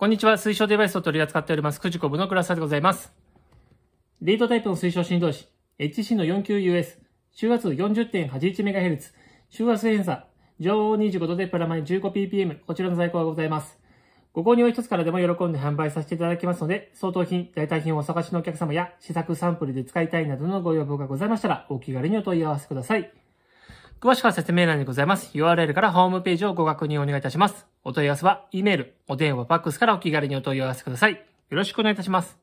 こんにちは。推奨デバイスを取り扱っております、くじこぶのクラスターでございます。リードタイプの推奨振動子、HC の 49US、周波数 40.81MHz、周波数偏差、常温25度でプラマイ 15ppm、こちらの在庫がございます。ご購入は一つからでも喜んで販売させていただきますので、相当品、代替品をお探しのお客様や、試作サンプルで使いたいなどのご要望がございましたら、お気軽にお問い合わせください。詳しくは説明欄にございます。URL からホームページをご確認お願いいたします。お問い合わせは、E メール、お電話、ファックスからお気軽にお問い合わせください。よろしくお願いいたします。